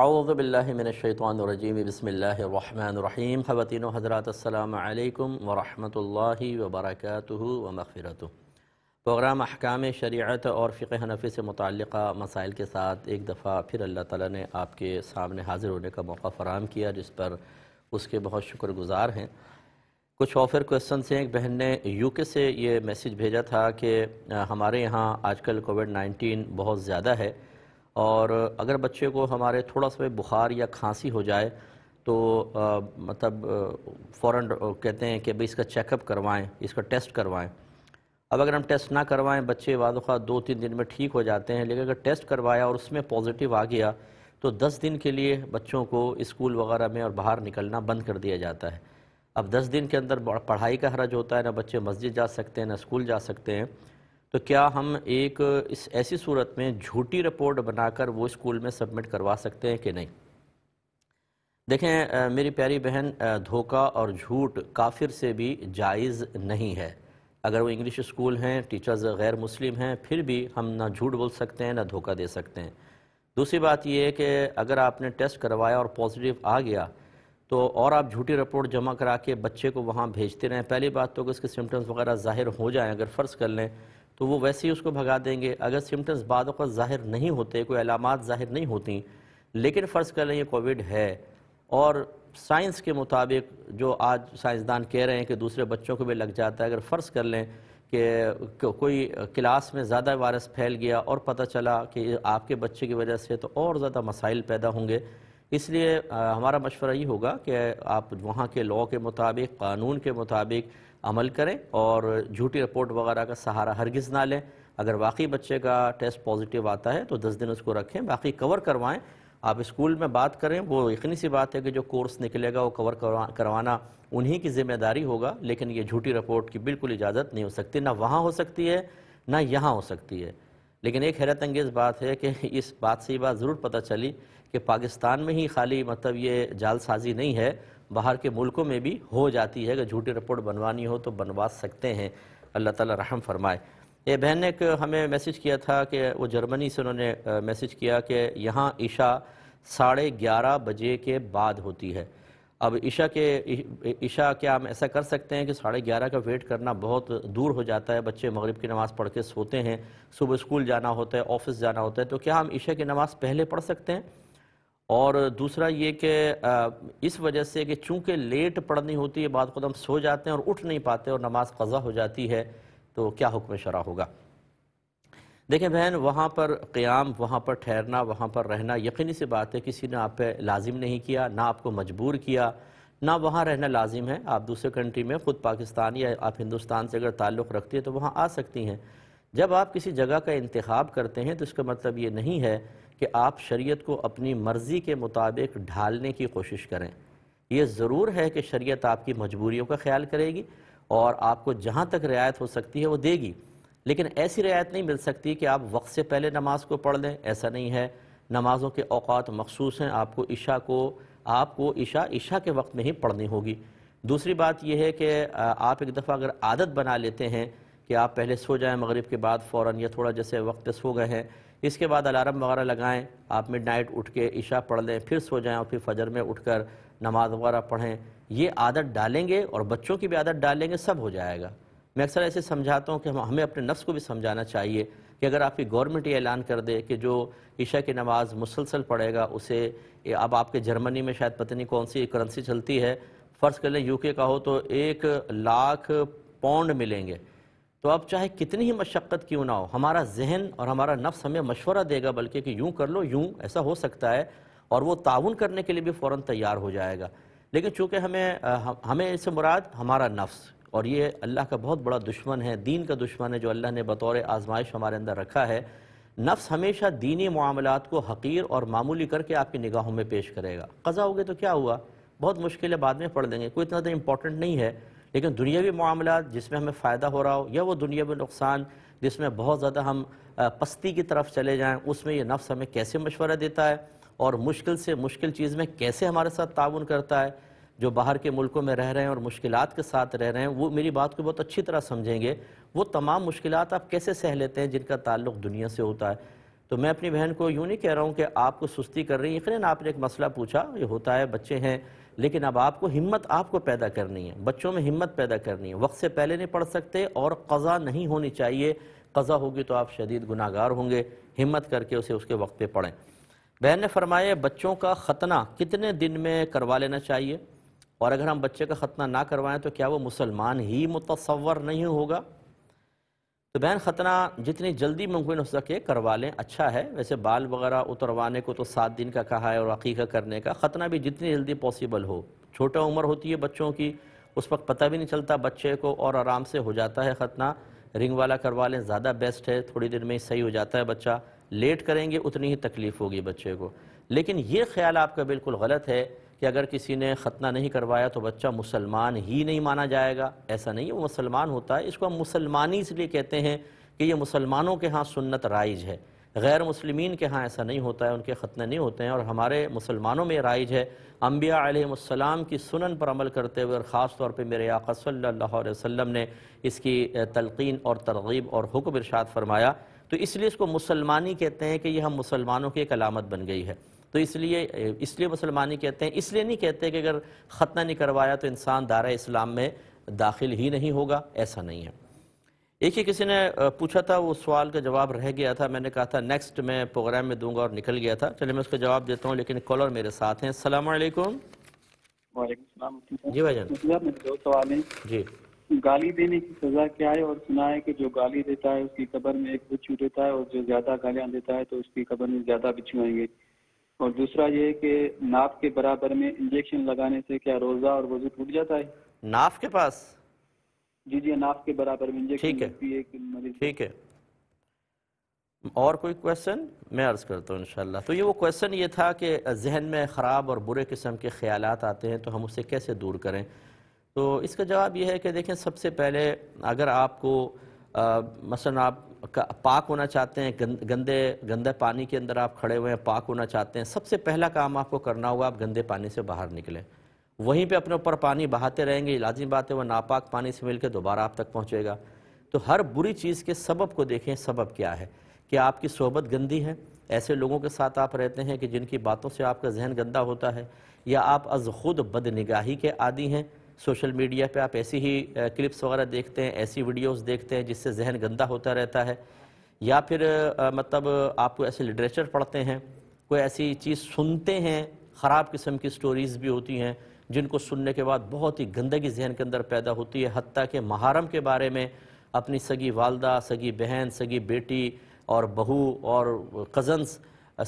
अउज़बिल्लिमिनशैतरजीम बसमीम ख़वान हज़रात अल्लाम वरम् वबरक व प्रोग्राम अहकाम शरीयत और फ़िक हनफी से मुतल मसाइल के साथ एक दफ़ा फिर अल्लाह ताला ने आपके सामने हाज़िर होने का मौका फ़राम किया जिस पर उसके बहुत शुक्रगुज़ार हैं कुछ और फिर क्वेश्चन से एक बहन ने यूके से ये मैसेज भेजा था कि हमारे यहाँ आजकल कोविड नाइन्टीन बहुत ज़्यादा है और अगर बच्चे को हमारे थोड़ा सा बुखार या खांसी हो जाए तो आ, मतलब फ़ौर कहते हैं कि भाई इसका चेकअप करवाएं इसका टेस्ट करवाएं अब अगर हम टेस्ट ना करवाएं बच्चे वादखा दो तीन दिन में ठीक हो जाते हैं लेकिन अगर टेस्ट करवाया और उसमें पॉजिटिव आ गया तो दस दिन के लिए बच्चों को स्कूल वगैरह में और बाहर निकलना बंद कर दिया जाता है अब दस दिन के अंदर पढ़ाई का हरज होता है ना बच्चे मस्जिद जा सकते हैं ना स्कूल जा सकते हैं तो क्या हम एक इस ऐसी सूरत में झूठी रिपोर्ट बनाकर वो स्कूल में सबमिट करवा सकते हैं कि नहीं देखें मेरी प्यारी बहन धोखा और झूठ काफिर से भी जायज़ नहीं है अगर वो इंग्लिश स्कूल हैं टीचर्स गैर मुस्लिम हैं फिर भी हम ना झूठ बोल सकते हैं ना धोखा दे सकते हैं दूसरी बात ये है कि अगर आपने टेस्ट करवाया और पॉजिटिव आ गया तो और आप झूठी रिपोर्ट जमा करा के बच्चे को वहाँ भेजते रहें पहली बात तो कि उसके सिम्टम्स वगैरह ज़ाहिर हो जाएँ अगर फ़र्ज़ कर लें तो वो वैसे ही उसको भगा देंगे अगर सिम्टम्स बाद ज़ाहिर नहीं होते कोई अलामत ज़ाहिर नहीं होती लेकिन फ़र्ज़ कर लें ये कोविड है और साइंस के मुताबिक जो आज साइंसदान कह रहे हैं कि दूसरे बच्चों को भी लग जाता है अगर फ़र्ज़ कर लें कि कोई क्लास में ज़्यादा वायरस फैल गया और पता चला कि आपके बच्चे की वजह से तो और ज़्यादा मसाइल पैदा होंगे इसलिए हमारा मशवरा ये होगा कि आप वहाँ के लॉ के मुताबिक कानून के मुताबिक अमल करें और झूठी रिपोर्ट वगैरह का सहारा हरगिज़ ना लें अगर वाकई बच्चे का टेस्ट पॉजिटिव आता है तो दस दिन उसको रखें बाकी कवर करवाएं आप स्कूल में बात करें वो इतनी सी बात है कि जो कोर्स निकलेगा वो कवर करवा करवाना उन्हीं की जिम्मेदारी होगा लेकिन ये झूठी रिपोर्ट की बिल्कुल इजाज़त नहीं हो सकती ना वहाँ हो सकती है ना यहाँ हो सकती है लेकिन एक हैरत अंगेज़ बात है कि इस बात से ये बात ज़रूर पता चली कि पाकिस्तान में ही खाली मतलब ये जालसाजी नहीं है बाहर के मुल्कों में भी हो जाती है अगर झूठी रिपोर्ट बनवानी हो तो बनवा सकते हैं अल्लाह ताला रहम फरमाए ये बहन ने हमें मैसेज किया था कि वो जर्मनी से उन्होंने मैसेज किया कि यहाँ ईशा साढ़े ग्यारह बजे के बाद होती है अब ईशा के ईशा क्या हम ऐसा कर सकते हैं कि साढ़े ग्यारह का वेट करना बहुत दूर हो जाता है बच्चे मगरिब की नमाज़ पढ़ के सोते हैं सुबह स्कूल जाना होता है ऑफिस जाना होता है तो क्या हम ईशा की नमाज़ पहले पढ़ सकते हैं और दूसरा ये कि इस वजह से कि चूंकि लेट पढ़नी होती है बाद खुद तो हम सो जाते हैं और उठ नहीं पाते और नमाज कज़ा हो जाती है तो क्या हुक्म शरा होगा देखें बहन वहाँ पर क़्याम वहाँ पर ठहरना वहाँ पर रहना यकीनी सी बात है किसी ने आप पे लाजिम नहीं किया ना आपको मजबूर किया ना वहाँ रहना लाजिम है आप दूसरे कंट्री में ख़ुद पाकिस्तान या आप हिंदुस्तान से अगर ताल्लुक़ रखती है तो वहाँ आ सकती हैं जब आप किसी जगह का इंतखब करते हैं तो इसका मतलब ये नहीं है कि आप शरीयत को अपनी मर्ज़ी के मुताबिक ढालने की कोशिश करें ये ज़रूर है कि शरीयत आपकी मजबूरियों का ख्याल करेगी और आपको जहाँ तक रियायत हो सकती है वो देगी लेकिन ऐसी रियायत नहीं मिल सकती कि आप वक्त से पहले नमाज को पढ़ लें ऐसा नहीं है नमाज़ों के अवात मखसूस हैं आपको इशा को आपको इशा इशा के वक्त में ही पढ़नी होगी दूसरी बात यह है कि आप एक दफ़ा अगर आदत बना लेते हैं कि आप पहले सो जाएं मगरिब के बाद फ़ौर या थोड़ा जैसे वक्त पे सो गए हैं इसके बाद अलार्म वगैरह लगाएं आप मिड नाइट उठ के इशा पढ़ लें फिर सो जाएं और फिर फजर में उठकर नमाज वगैरह पढ़ें ये आदत डालेंगे और बच्चों की भी आदत डालेंगे सब हो जाएगा मैं अक्सर ऐसे समझाता हूँ कि हम हमें अपने नफ्स को भी समझाना चाहिए कि अगर आपकी गवर्नमेंट ये ऐलान कर दे कि जो ईशा की नमाज़ मुसलसल पढ़ेगा उसे अब आपके जर्मनी में शायद पता नहीं कौन सी करेंसी चलती है फ़र्ज़ कर लें यूके का हो तो एक लाख पाउंड मिलेंगे तो अब चाहे कितनी ही मशक्क़त क्यों ना हो हमारा जहन और हमारा नफ्स हमें मशवरा देगा बल्कि कि यूँ कर लो यूँ ऐसा हो सकता है और वो ताउन करने के लिए भी फ़ौर तैयार हो जाएगा लेकिन चूँकि हमें हमें इससे मुराद हमारा नफ्स और ये अल्लाह का बहुत बड़ा दुश्मन है दीन का दुश्मन है जो अल्लाह ने बतौर आजमाइश हमारे अंदर रखा है नफ्स हमेशा दीनी मामलों को हकीर और मामूली करके आपकी निगाहों में पेश करेगा कज़ा हो गए तो क्या हुआ बहुत मुश्किल है बाद में पढ़ लेंगे कोई इतना तो इम्पॉर्टेंट नहीं है लेकिन दुनियावी मामला जिसमें हमें फ़ायदा हो रहा हो या वो दुनियावी नुकसान जिसमें बहुत ज़्यादा हम पस्ती की तरफ चले जाएँ उसमें यह नफ्स हमें कैसे मशवरा देता है और मुश्किल से मुश्किल चीज़ में कैसे हमारे साथ ताउन करता है जो बाहर के मुल्कों में रह रहे हैं और मुश्किल के साथ रह रहे हैं वो मेरी बात को बहुत अच्छी तरह समझेंगे वो तमाम मुश्किल आप कैसे सह लेते हैं जिनका ताल्लुक दुनिया से होता है तो मैं अपनी बहन को यूँ नहीं कह रहा हूँ कि आपको सुस्ती कर रही है यकीन आपने एक मसला पूछा ये होता है बच्चे हैं लेकिन अब आपको हिम्मत आपको पैदा करनी है बच्चों में हिम्मत पैदा करनी है वक्त से पहले नहीं पढ़ सकते और कज़ा नहीं होनी चाहिए कज़ा होगी तो आप शदीद गुनागार होंगे हिम्मत करके उसे उसके वक्त पे पढ़ें बहन ने फरमाया बच्चों का ख़तना कितने दिन में करवा लेना चाहिए और अगर हम बच्चे का ख़तना ना करवाएं तो क्या वो मुसलमान ही मुतसवर नहीं होगा तो बहन ख़तना जितनी जल्दी मुमकिन हो सके करवा लें अच्छा है वैसे बाल वगैरह उतरवाने को तो सात दिन का कहा है और अकीका करने का ख़तना भी जितनी जल्दी पॉसिबल हो छोटा उम्र होती है बच्चों की उस वक्त पता भी नहीं चलता बच्चे को और आराम से हो जाता है ख़तना रिंग वाला करवा लें ज़्यादा बेस्ट है थोड़ी देर में ही सही हो जाता है बच्चा लेट करेंगे उतनी ही तकलीफ़ होगी बच्चे को लेकिन ये ख्याल आपका बिल्कुल गलत है कि अगर किसी ने ख़तना नहीं करवाया तो बच्चा मुसलमान ही नहीं माना जाएगा ऐसा नहीं है वो मुसलमान होता है इसको हम मुसलमानी इसलिए कहते हैं कि ये मुसलमानों के यहाँ सुन्नत राइज है गैर मुसलमिन के यहाँ ऐसा नहीं होता है उनके ख़तने नहीं होते हैं और हमारे मुसलमानों में राइज है अम्बिया आलम की सुनन पर अमल करते हुए और ख़ास तौर पर मेरे आका सल्ला वसम ने इसकी तलकिन और तरगीब और हुक्म इरशाद फरमाया तो इसलिए इसको मुसलमानी कहते हैं कि यह हम मुसलमानों की एक अलामत बन गई है तो इसलिए इसलिए मुसलमान ही कहते हैं इसलिए नहीं कहते कि अगर ख़तना नहीं करवाया तो इंसान दारा इस्लाम में दाखिल ही नहीं होगा ऐसा नहीं है एक ही किसी ने पूछा था वो सवाल का जवाब रह गया था मैंने कहा था नेक्स्ट मैं प्रोग्राम में दूंगा और निकल गया था चलिए मैं उसका जवाब देता हूँ लेकिन कॉलर मेरे साथ हैं सलाम वालेकुम जी भाई जान दो सवाल हैं जी गाली देने की सजा क्या है और सुना है कि जो गाली देता है उसकी कबर में एक बिच्छू देता है और जो ज्यादा गालियाँ देता है तो उसकी कबर में ज्यादा बिच्छू आएंगे और दूसरा ये कि नाप के बराबर में इंजेक्शन लगाने से क्या रोजा और वजू टूट जाता है नाफ के पास जी जी नाफ के बराबर में इंजेक्शन ठीक है ठीक है और कोई क्वेश्चन मैं अर्ज़ करता हूँ इंशाल्लाह तो ये वो क्वेश्चन ये था कि जहन में ख़राब और बुरे किस्म के ख्याल आते हैं तो हम उसे कैसे दूर करें तो इसका जवाब ये है कि देखें सबसे पहले अगर आपको मसलन आप पाक होना चाहते हैं गंदे गंदे पानी के अंदर आप खड़े हुए हैं पाक होना चाहते हैं सबसे पहला काम आपको करना होगा आप गंदे पानी से बाहर निकलें वहीं पे अपने ऊपर पानी बहाते रहेंगे लाजिम बात है वह नापाक पानी से मिलकर दोबारा आप तक पहुँचेगा तो हर बुरी चीज़ के सबब को देखें सबब क्या है कि आपकी सोहबत गंदी है ऐसे लोगों के साथ आप रहते हैं कि जिनकी बातों से आपका जहन गंदा होता है या आप अज खुद बदनिगाही के आदि हैं सोशल मीडिया पे आप ऐसी ही क्लिप्स वगैरह देखते हैं ऐसी वीडियोस देखते हैं जिससे जहन गंदा होता रहता है या फिर मतलब आप ऐसे लिटरेचर पढ़ते हैं कोई ऐसी चीज़ सुनते हैं ख़राब किस्म की स्टोरीज़ भी होती हैं जिनको सुनने के बाद बहुत ही गंदगी जहन के अंदर पैदा होती है हती कि महारम के बारे में अपनी सगी वालदा सगी बहन सगी बेटी और बहू और कज़न्स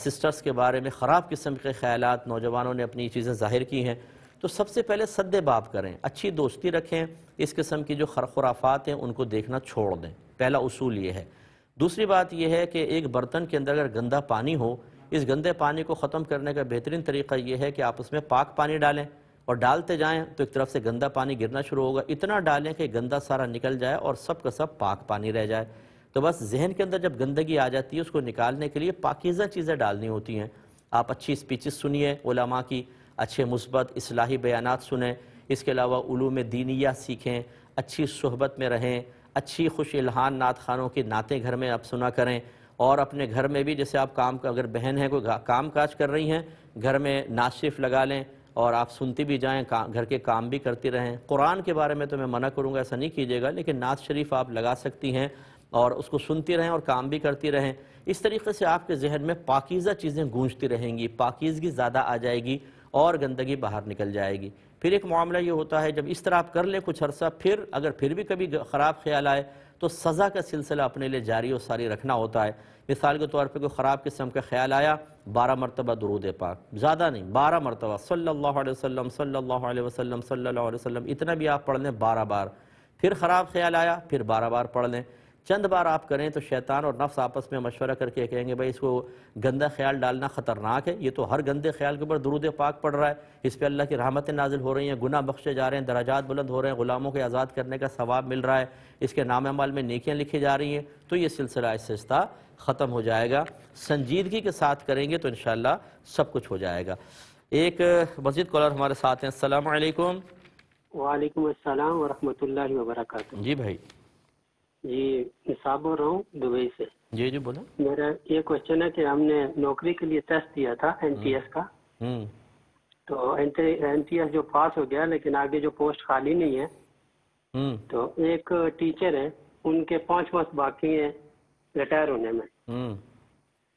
सिस्टर्स के बारे में ख़राब किस्म के ख्याल नौजवानों ने अपनी चीज़ें ज़ाहिर की हैं तो सबसे पहले सदे बाप करें अच्छी दोस्ती रखें इस किस्म की जो खरखुराफात हैं उनको देखना छोड़ दें पहला उसूल ये है दूसरी बात यह है कि एक बर्तन के अंदर अगर गंदा पानी हो इस गंदे पानी को ख़त्म करने का बेहतरीन तरीका यह है कि आप उसमें पाक पानी डालें और डालते जाएं तो एक तरफ से गंदा पानी गिरना शुरू होगा इतना डालें कि गंदा सारा निकल जाए और सब का सब पाक पानी रह जाए तो बस जहन के अंदर जब गंदगी आ जाती है उसको निकालने के लिए पाकिज़ा चीज़ें डालनी होती हैं आप अच्छी स्पीचेस सुनिए ओलामा की अच्छे मुस्बत असलाही बयान सुने इसके अलावा में दीनिया सीखें अच्छी सहबत में रहें अच्छी खुश इल्हान नात खानों की नातें घर में आप सुना करें और अपने घर में भी जैसे आप काम का अगर बहन है कोई काम काज कर रही हैं घर में नाशिफ लगा लें और आप सुनती भी जाएं का, घर के काम भी करती रहें कुरान के बारे में तो मैं मना करूँगा ऐसा नहीं कीजिएगा लेकिन नात शरीफ आप लगा सकती हैं और उसको सुनती रहें और काम भी करती रहें इस तरीके से आपके जहन में पाकिज़ा चीज़ें गूंजती रहेंगी पाकिजगी ज़्यादा आ जाएगी और गंदगी बाहर निकल जाएगी फिर एक मामला ये होता है जब इस तरह आप कर लें कुछ अरसा फिर अगर फिर भी कभी ख़राब ख्याल आए तो सज़ा का सिलसिला अपने लिए जारी और सारी रखना होता है मिसाल के तौर पर कोई ख़राब किस्म का ख्याल आया बारह मरतबा दरूद पाक ज़्यादा नहीं बारह मरतबा सल्ला वसम सल्ला वसम सल्ला वसम इतना भी आप पढ़ लें बारह बार फिर ख़राब ख्याल आया फिर बारह बार पढ़ लें चंद बार आप करें तो शैतान और नफ्स आपस में मशवरा करके कहेंगे भाई इसको गंदा ख्याल डालना ख़तरनाक है ये तो हर गंदे ख्याल के ऊपर दुरूद पाक पड़ रहा है इस पर अल्लाह की रहमतें नाजिल हो रही हैं गुना बख्शे जा रहे हैं दराजात बुलंद हो रहे हैं ग़ुलामों के आज़ाद करने का सवाब मिल रहा है इसके नाम अमाल में नेकियाँ लिखी जा रही हैं तो ये सिलसिला आहिस्ता ख़त्म हो जाएगा संजीदगी के साथ करेंगे तो इन सब कुछ हो जाएगा एक मस्जिद कॉलर हमारे साथ हैं अल्लाम वालेकुम वालेकुम अस्सलाम वरहमतुल्लाहि जी भाई जी हिसाब बोल रहा हूँ दुबई से जी जी बोला मेरा ये क्वेश्चन है कि हमने नौकरी के लिए टेस्ट दिया था एनटीएस का हम्म। हम्म। तो एनटीएस जो पास हो गया लेकिन आगे जो पोस्ट खाली नहीं है हम्म। तो एक टीचर है उनके पांच मंथ बाकी हैं रिटायर होने में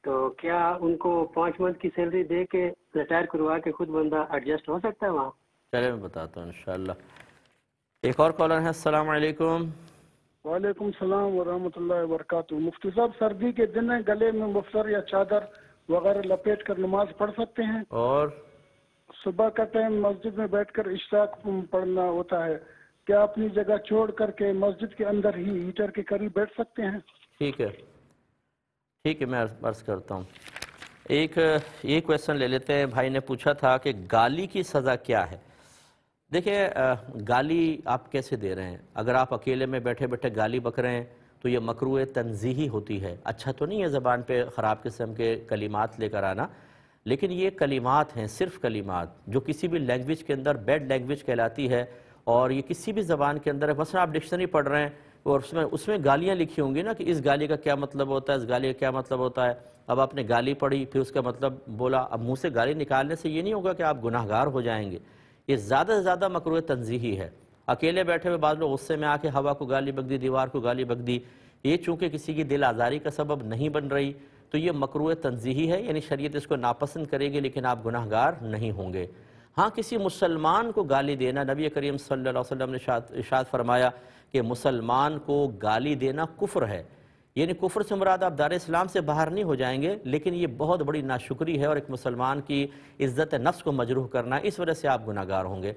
तो क्या उनको पाँच मंथ की सैलरी दे के रिटायर करवा के खुद बंदा एडजस्ट हो सकता है वहाँ चले मैं बताता हूँ इनशाला एक और कॉलर है असलकुम वालेकुम सलाम वरहमल वर्क मुफ्ती साहब सर्दी के दिन गले में मफसर या चादर वगैरह लपेट कर नमाज पढ़ सकते हैं और सुबह का टाइम मस्जिद में बैठकर इश्ताक पढ़ना होता है क्या अपनी जगह छोड़ करके मस्जिद के अंदर ही हीटर के करीब बैठ सकते हैं ठीक है ठीक है मैं अर्ज करता हूँ एक ये क्वेश्चन ले लेते हैं भाई ने पूछा था कि गाली की सज़ा क्या है देखिए गाली आप कैसे दे रहे हैं अगर आप अकेले में बैठे बैठे गाली बक रहे हैं तो ये मकरू तनजीही होती है अच्छा तो नहीं है ज़बान पे ख़राब किस्म के कलिमात लेकर आना लेकिन ये कलिमात हैं सिर्फ कलिमात जो किसी भी लैंग्वेज के अंदर बैड लैंग्वेज कहलाती है और ये किसी भी ज़बान के अंदर मसला आप डिक्शनरी पढ़ रहे हैं और उसमें उसमें गालियाँ लिखी होंगी ना कि इस गाली का क्या मतलब होता है इस गाली का क्या मतलब होता है अब आपने गाली पढ़ी फिर उसका मतलब बोला अब मुँह से गाली निकालने से ये नहीं होगा कि आप गुनाहगार हो जाएंगे ये ज़्यादा से ज़्यादा मकरू तनजीही है अकेले बैठे हुए बाद लोग गुस्से में आके हवा को गाली बग दी दीवार को गाली बग दी ये चूँकि किसी की दिल आज़ारी का सबब नहीं बन रही तो ये मकर तनजीही है यानी शरीय इसको नापसंद करेगी लेकिन आप गुनाहगार नहीं होंगे हाँ किसी मुसलमान को गाली देना नबी करीम सल्लल्लाहु अलैहि वसल्लम ने इशाद फरमाया कि मुसलमान को गाली देना कुफ्र है यानी कुफर से मुराद आप दार इस्लाम से बाहर नहीं हो जाएंगे लेकिन ये बहुत बड़ी नाशुक्री है और एक मुसलमान की इज़्ज़त नफ्स को मजरूह करना इस वजह से आप गुनागार होंगे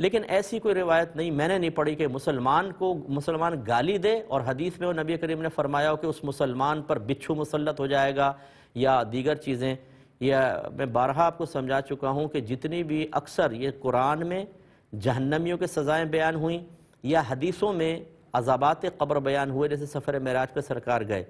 लेकिन ऐसी कोई रिवायत नहीं मैंने नहीं पढ़ी कि मुसलमान को मुसलमान गाली दे और हदीस में वो नबी करीम ने फरमाया हो कि उस मुसलमान पर बिच्छू मुसलत हो जाएगा या दीगर चीज़ें या मैं बारहा आपको समझा चुका हूँ कि जितनी भी अक्सर ये कुरान में जहन्नमियों के सज़ाएँ बयान हुई या हदीसों में अजाबात कब्र बयान हुए जैसे सफ़र मराज पर सरकार गए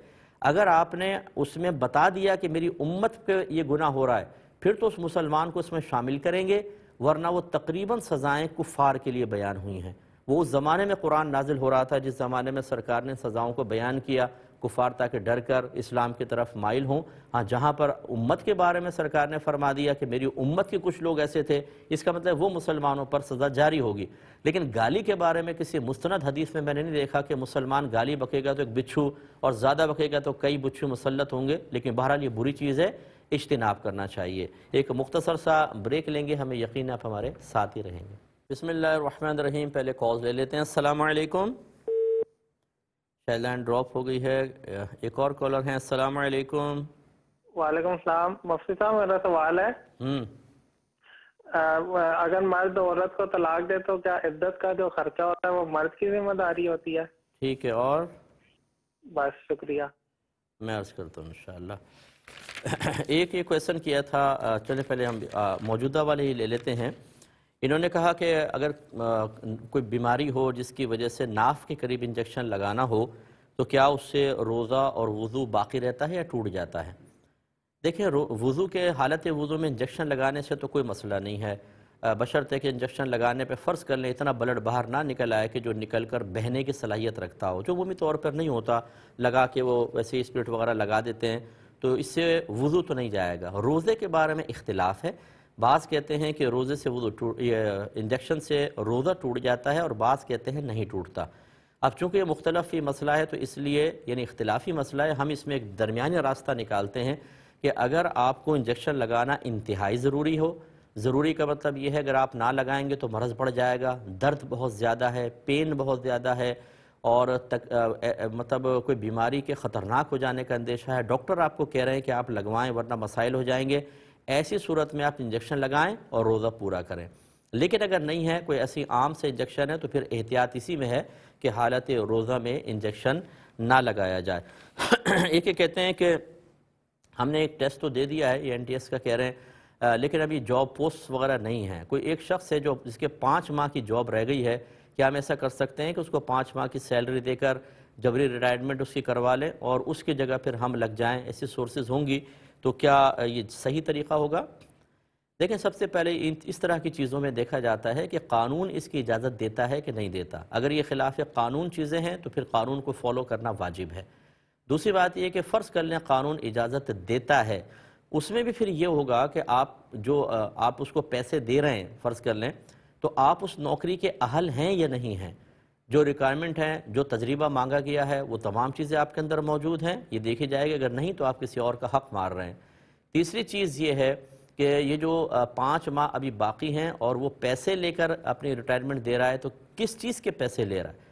अगर आपने उसमें बता दिया कि मेरी उम्मत पे ये गुना हो रहा है फिर तो उस मुसलमान को इसमें शामिल करेंगे वरना वो तकरीबन सज़ाएँ कुफ़ार के लिए बयान हुई हैं वो उस ज़माने में कुरान नाजिल हो रहा था जिस ज़माने में सरकार ने सज़ाओं को बयान किया कुफारता के डर कर इस्लाम की तरफ माइल हों हाँ जहाँ पर उम्मत के बारे में सरकार ने फरमा दिया कि मेरी उम्मत के कुछ लोग ऐसे थे इसका मतलब वो मुसलमानों पर सज़ा जारी होगी लेकिन गाली के बारे में किसी मुस्ंद हदीस में मैंने नहीं देखा कि मुसलमान गाली बकेगा तो एक बिच्छू और ज़्यादा बकेगा तो कई बिच्छू मुसलत होंगे लेकिन बहरहाल ये बुरी चीज़ है इजतनाब करना चाहिए एक मुख्तसर सा ब्रेक लेंगे हमें यकीन आप हमारे साथ ही रहेंगे बसमिल्ल रहीम पहले कॉल ले लेते हैं असलकम शायद ड्रॉप हो गई है एक और कॉलर है अस्सलाम वालेकुम वालेकुम सलाम मुफ्ती साहब मेरा सवाल है हम्म। अगर मर्द औरत को तलाक दे तो क्या इद्दत का जो खर्चा होता है वो मर्द की जिम्मेदारी होती है ठीक है और बस शुक्रिया मैं अर्ज करता हूँ इनशा एक ये क्वेश्चन किया था चले पहले हम मौजूदा वाले ही ले लेते हैं इन्होंने कहा कि अगर कोई बीमारी हो जिसकी वजह से नाफ के करीब इंजेक्शन लगाना हो तो क्या उससे रोज़ा और वज़ू बाकी रहता है या टूट जाता है देखिए वज़ू के हालत वज़ू में इंजेक्शन लगाने से तो कोई मसला नहीं है बशर्ते कि इंजेक्शन लगाने पे फ़र्ज़ कर लें इतना ब्लड बाहर ना निकल आए कि जो निकल कर बहने की सलाहियत रखता हो जो वमी तौर पर नहीं होता लगा के वो वैसे ही स्प्रिट वगैरह लगा देते हैं तो इससे वज़ू तो नहीं जाएगा रोज़े के बारे में इख्तलाफ है बाज़ कहते हैं कि रोज़े से वो तो इंजेक्शन से रोज़ा टूट जाता है और बास कहते हैं नहीं टूटता अब चूँकि ये मुख्तलफ़ ही मसला है तो इसलिए यानी इख्तलाफी मसला है हम इसमें एक दरमिया रास्ता निकालते हैं कि अगर आपको इंजेक्शन लगाना इंतहाई ज़रूरी हो ज़रूरी का मतलब यह है अगर आप ना लगाएंगे तो मरज़ बढ़ जाएगा दर्द बहुत ज़्यादा है पेन बहुत ज़्यादा है और तक आ, ए, मतलब कोई बीमारी के ख़तरनाक हो जाने का अंदेशा है डॉक्टर आपको कह रहे हैं कि आप लगवाएं वरना मसाइल हो जाएंगे ऐसी सूरत में आप इंजेक्शन लगाएं और रोज़ा पूरा करें लेकिन अगर नहीं है कोई ऐसी आम से इंजेक्शन है तो फिर एहतियात इसी में है कि हालत रोज़ा में इंजेक्शन ना लगाया जाए एक ये कहते हैं कि हमने एक टेस्ट तो दे दिया है ये एन का कह रहे हैं आ, लेकिन अभी जॉब पोस्ट वगैरह नहीं है कोई एक शख्स है जो जिसके पाँच माह की जॉब रह गई है क्या हम ऐसा कर सकते हैं कि उसको पाँच माह की सैलरी देकर जबरी रिटायरमेंट उसकी करवा लें और उसकी जगह फिर हम लग जाएँ ऐसी सोर्सेज होंगी तो क्या ये सही तरीक़ा होगा देखें सबसे पहले इन इस तरह की चीज़ों में देखा जाता है कि कानून इसकी इजाज़त देता है कि नहीं देता अगर ये खिलाफ कानून चीज़ें हैं तो फिर कानून को फॉलो करना वाजिब है दूसरी बात यह कि फ़र्ज़ कर लें कानून इजाज़त देता है उसमें भी फिर ये होगा कि आप जो आप उसको पैसे दे रहे हैं फ़र्ज़ कर लें तो आप उस नौकरी के अहल हैं या नहीं हैं जो रिक्वायरमेंट हैं जो तजर्बा मांगा गया है वो तमाम चीज़ें आपके अंदर मौजूद हैं ये देखी जाएगी अगर नहीं तो आप किसी और का हक मार रहे हैं तीसरी चीज़ ये है कि ये जो पाँच माह अभी बाकी हैं और वो पैसे लेकर अपनी रिटायरमेंट दे रहा है तो किस चीज़ के पैसे ले रहा है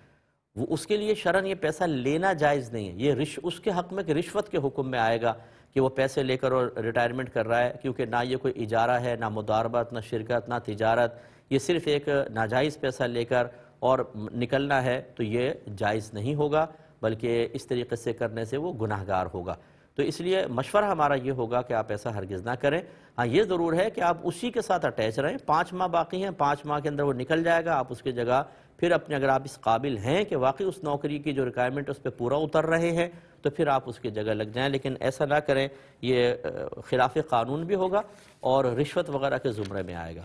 वो उसके लिए शरण ये पैसा लेना जायज़ नहीं है ये रिश उसके हक में रिश्वत के हुक्म में आएगा कि वो पैसे लेकर और रिटायरमेंट कर रहा है क्योंकि ना ये कोई इजारा है ना मुदारबत ना शिरकत ना तजारत ये सिर्फ़ एक नाजायज़ पैसा लेकर और निकलना है तो ये जायज़ नहीं होगा बल्कि इस तरीके से करने से वो गुनाहगार होगा तो इसलिए मशवरा हमारा ये होगा कि आप ऐसा हरगिज़ ना करें हाँ ये ज़रूर है कि आप उसी के साथ अटैच रहें पाँच माह बाकी हैं पाँच माह के अंदर वो निकल जाएगा आप उसकी जगह फिर अपने अगर आप इस काबिल हैं कि वाकई उस नौकरी की जो रिक्वायरमेंट उस पर पूरा उतर रहे हैं तो फिर आप उसकी जगह लग जाएं लेकिन ऐसा ना करें ये खिलाफ कानून भी होगा और रिश्वत वगैरह के ज़ुमरे में आएगा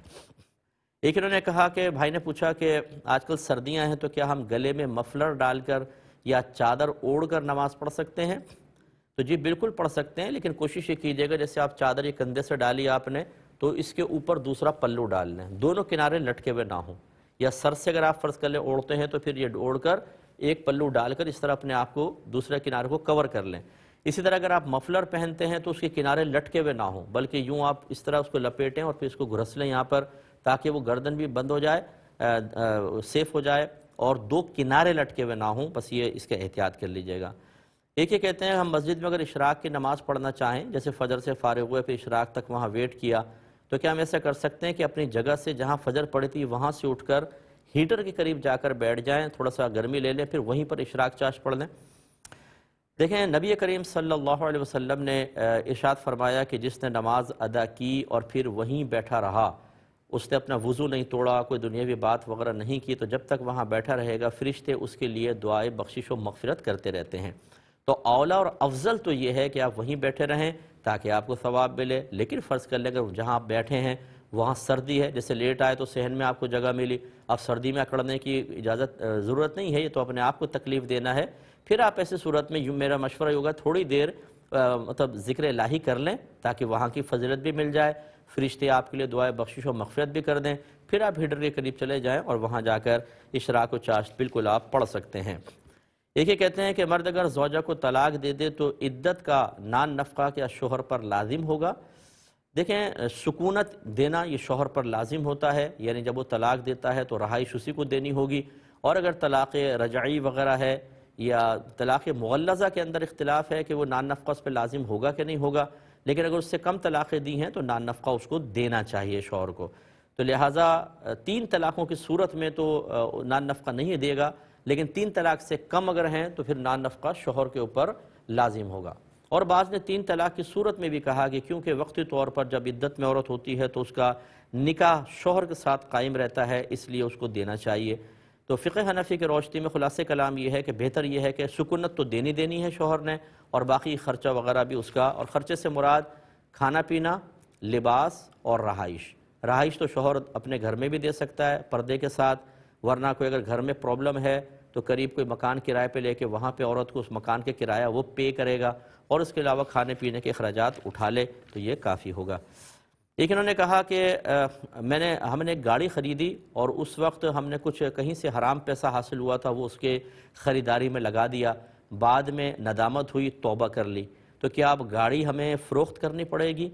एक इन्होंने कहा कि भाई ने पूछा कि आजकल सर्दियां हैं तो क्या हम गले में मफलर डालकर या चादर ओढ़ कर नमाज़ पढ़ सकते हैं तो जी बिल्कुल पढ़ सकते हैं लेकिन कोशिश ये कीजिएगा जैसे आप चादर ये कंधे से डाली आपने तो इसके ऊपर दूसरा पल्लू डाल लें दोनों किनारे लटके हुए ना हों या सर से अगर आप फ़र्ज कर लें ओढ़ते हैं तो फिर ये ओढ़ कर एक पल्लू डालकर इस तरह अपने आप को दूसरे किनारे को कवर कर लें इसी तरह अगर आप मफलर पहनते हैं तो उसके किनारे लटके हुए ना हों बल्कि यूँ आप इस तरह उसको लपेटें और फिर इसको घुरस लें यहाँ पर ताकि वो गर्दन भी बंद हो जाए सेफ़ हो जाए और दो किनारे लटके हुए ना हों बस ये इसके एहतियात कर लीजिएगा एक ये कहते हैं हम मस्जिद में अगर इशराक की नमाज़ पढ़ना चाहें जैसे फ़जर से फ़ारग हुए फिर इशराक तक वहाँ वेट किया तो क्या हम ऐसा कर सकते हैं कि अपनी जगह से जहाँ फ़जर पड़ी थी वहाँ से उठकर हीटर के करीब जाकर बैठ जाएं थोड़ा सा गर्मी ले लें फिर वहीं पर इशराक चाश पढ़ लें देखें नबी करीम सल्लल्लाहु अलैहि वसल्लम ने इर्शाद फरमाया कि जिसने नमाज अदा की और फिर वहीं बैठा रहा उसने अपना वज़ू नहीं तोड़ा कोई दुनियावी बात वगैरह नहीं की तो जब तक वहाँ बैठा रहेगा फरिश्ते उसके लिए दुआए बख्शिश व मगफरत करते रहते हैं तो अवला और अफजल तो ये है कि आप वहीं बैठे रहें ताकि आपको सवाब मिले लेकिन फ़र्ज़ कर लेकर जहाँ आप बैठे हैं वहाँ सर्दी है जैसे लेट आए तो सहन में आपको जगह मिली अब सर्दी में अकड़ने की इजाज़त ज़रूरत नहीं है ये तो अपने आप को तकलीफ़ देना है फिर आप ऐसी सूरत में यूँ मेरा मशवरा होगा थोड़ी देर मतलब ज़िक्र लाही कर लें ताकि वहाँ की फजलत भी मिल जाए फरिश्ते आपके लिए दुआ बख्शिश और मफफरत भी कर दें फिर आप हीटर के करीब चले जाएँ और वहाँ जाकर इशरा व चाश बिल्कुल आप पढ़ सकते हैं एक ये कहते हैं कि मर्द अगर जोजा को तलाक दे दे तो इद्दत का नान नफका क्या शोहर पर लाजिम होगा देखें सुकूनत देना ये शोहर पर लाजिम होता है यानी जब वो तलाक देता है तो रहाइश उसी को देनी होगी और अगर तलाक़ रजाई वगैरह है या तलाक़ मुगलजा के अंदर इख्तलाफ है कि वो नान नफ़ा उस पर लाजिम होगा कि नहीं होगा लेकिन अगर उससे कम तलाक़ें दी हैं तो नान नफ़ा उसको देना चाहिए शोहर को तो लिहाजा तीन तलाक़ों की सूरत में तो नान नफ़ा नहीं देगा लेकिन तीन तलाक से कम अगर हैं तो फिर नान नफ़ा शोहर के ऊपर लाजिम होगा और बाज़ ने तीन तलाक की सूरत में भी कहा कि क्योंकि वक्ती तौर पर जब इद्दत में औरत होती है तो उसका निकाह शोहर के साथ कायम रहता है इसलिए उसको देना चाहिए तो फ़िक हनफी की रोशनी में ख़ुलास कलाम यह है कि बेहतर यह है कि सुकूनत तो देनी देनी है शोहर ने और बाकी ख़र्चा वगैरह भी उसका और ख़र्चे से मुराद खाना पीना लिबास और रहाइश रहाइश तो शोहर अपने घर में भी दे सकता है पर्दे के साथ वरना कोई अगर घर में प्रॉब्लम है तो करीब कोई मकान किराए ले लेके वहाँ पर औरत को उस मकान के किराया वो पे करेगा और उसके अलावा खाने पीने के अखराज उठा ले तो ये काफ़ी होगा एक इन्होंने कहा कि मैंने हमने गाड़ी ख़रीदी और उस वक्त हमने कुछ कहीं से हराम पैसा हासिल हुआ था वो उसके ख़रीदारी में लगा दिया बाद में नदामत हुई तोबा कर ली तो क्या आप गाड़ी हमें फ़रोख्त करनी पड़ेगी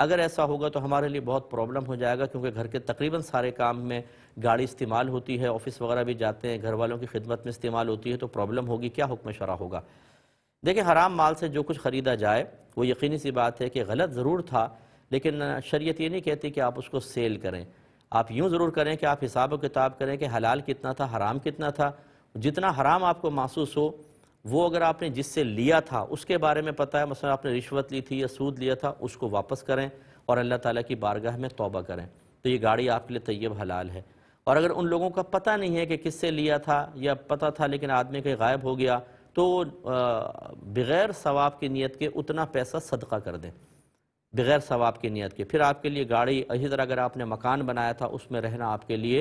अगर ऐसा होगा तो हमारे लिए बहुत प्रॉब्लम हो जाएगा क्योंकि घर के तकरीबन सारे काम में गाड़ी इस्तेमाल होती है ऑफ़िस वगैरह भी जाते हैं घर वालों की खिदमत में इस्तेमाल होती है तो प्रॉब्लम होगी क्या हुक्म शरा होगा देखिए हराम माल से जो कुछ ख़रीदा जाए वो यकीनी सी बात है कि गलत ज़रूर था लेकिन शरीयत ये नहीं कहती कि आप उसको सेल करें आप यूँ ज़रूर करें कि आप हिसाब किताब करें कि हलाल कितना था हराम कितना था जितना हराम आपको महसूस हो वो अगर आपने जिससे लिया था उसके बारे में पता है मसलन आपने रिश्वत ली थी या सूद लिया था उसको वापस करें और अल्लाह ताला की बारगाह में तौबा करें तो ये गाड़ी आपके लिए तैयब हलाल है और अगर उन लोगों का पता नहीं है कि किससे लिया था या पता था लेकिन आदमी के गायब हो गया तो बग़ैर सवाब की नीयत के उतना पैसा सदका कर दें बगैर सवाब की नीयत के फिर आपके लिए गाड़ी इसी तरह अगर आपने मकान बनाया था उसमें रहना आपके लिए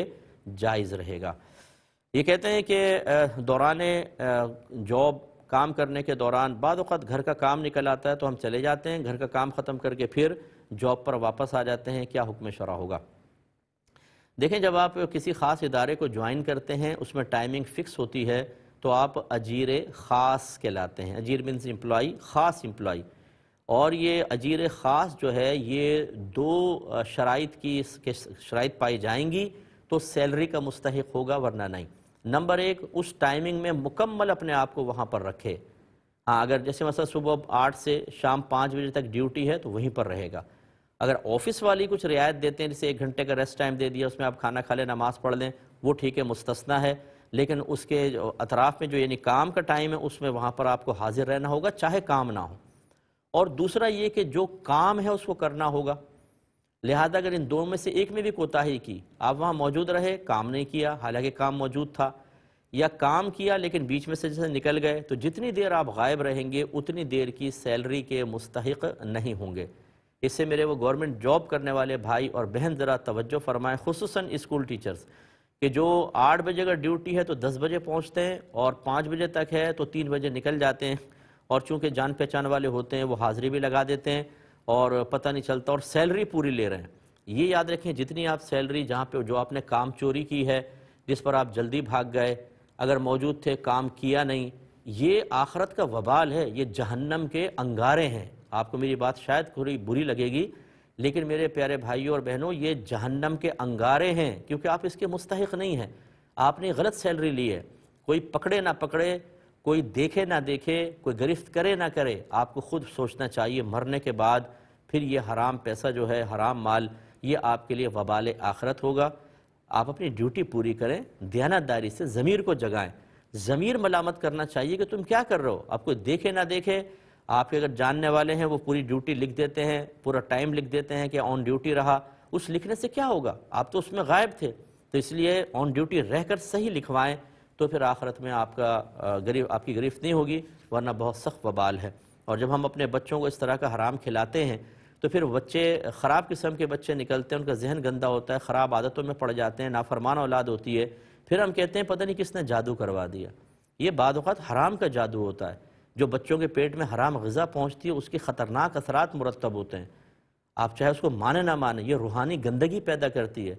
जायज़ रहेगा ये कहते हैं कि दौरान जॉब काम करने के दौरान बाद घर का काम निकल आता है तो हम चले जाते हैं घर का काम ख़त्म करके फिर जॉब पर वापस आ जाते हैं क्या हुक्म शरा होगा देखें जब आप किसी ख़ास इदारे को ज्वाइन करते हैं उसमें टाइमिंग फ़िक्स होती है तो आप अजीर ख़ास कहलाते हैं अजीर मीन्स एम्प्लॉ ख़ास एम्प्लॉ और ये अजीर ख़ास जो है ये दो शराइत की इसके शराइत पाई जाएंगी तो सैलरी का मुस्तक होगा वरना नहीं नंबर एक उस टाइमिंग में मुकम्मल अपने आप को वहाँ पर रखे हाँ अगर जैसे मसल सुबह आठ से शाम पाँच बजे तक ड्यूटी है तो वहीं पर रहेगा अगर ऑफिस वाली कुछ रियायत देते हैं जैसे एक घंटे का रेस्ट टाइम दे दिया उसमें आप खाना खा लें नमाज़ पढ़ लें वो ठीक है मुस्तना है लेकिन उसके अतराफ़ में जो यानी काम का टाइम है उसमें वहाँ पर आपको हाजिर रहना होगा चाहे काम ना हो और दूसरा ये कि जो काम है उसको करना होगा लिहाजा अगर इन दोनों में से एक में भी कोताही की आप वहाँ मौजूद रहे काम नहीं किया हालांकि काम मौजूद था या काम किया लेकिन बीच में से जैसे निकल गए तो जितनी देर आप गायब रहेंगे उतनी देर की सैलरी के मुस्तक नहीं होंगे इससे मेरे वो गवर्नमेंट जॉब करने वाले भाई और बहन ज़रा तवज्जो फरमाएँ खसूस स्कूल टीचर्स कि जो आठ बजे अगर ड्यूटी है तो दस बजे पहुँचते हैं और पाँच बजे तक है तो तीन बजे निकल जाते हैं और चूंकि जान पहचान वाले होते हैं वो हाजिरी भी लगा देते हैं और पता नहीं चलता और सैलरी पूरी ले रहे हैं ये याद रखें जितनी आप सैलरी जहाँ पे जो आपने काम चोरी की है जिस पर आप जल्दी भाग गए अगर मौजूद थे काम किया नहीं ये आखरत का वबाल है ये जहन्नम के अंगारे हैं आपको मेरी बात शायद थोड़ी बुरी लगेगी लेकिन मेरे प्यारे भाइयों और बहनों ये जहन्नम के अंगारे हैं क्योंकि आप इसके मुस्तक नहीं हैं आपने गलत सैलरी ली है कोई पकड़े ना पकड़े कोई देखे ना देखे कोई गिरफ्त करे ना करे आपको ख़ुद सोचना चाहिए मरने के बाद फिर ये हराम पैसा जो है हराम माल ये आपके लिए वबाल आखरत होगा आप अपनी ड्यूटी पूरी करें दयानतदारी से ज़मीर को जगाएं ज़मीर मलामत करना चाहिए कि तुम क्या कर रहे हो आप कोई देखे ना देखे आपके अगर जानने वाले हैं वो पूरी ड्यूटी लिख देते हैं पूरा टाइम लिख देते हैं कि ऑन ड्यूटी रहा उस लिखने से क्या होगा आप तो उसमें गायब थे तो इसलिए ऑन ड्यूटी रहकर सही लिखवाएं तो फिर आखरत में आपका गरीब आपकी गिरफ्त नहीं होगी वरना बहुत सख्त वबाल है और जब हम अपने बच्चों को इस तरह का हराम खिलाते हैं तो फिर बच्चे ख़राब किस्म के बच्चे निकलते हैं उनका जहन गंदा होता है ख़राब आदतों में पड़ जाते हैं नाफरमान औलाद होती है फिर हम कहते हैं पता नहीं किसने जादू करवा दिया ये बाद हराम का जादू होता है जो बच्चों के पेट में हराम गज़ा पहुँचती है उसके ख़तरनाक असरात मुरतब होते हैं आप चाहे उसको माने ना माने ये रूहानी गंदगी पैदा करती है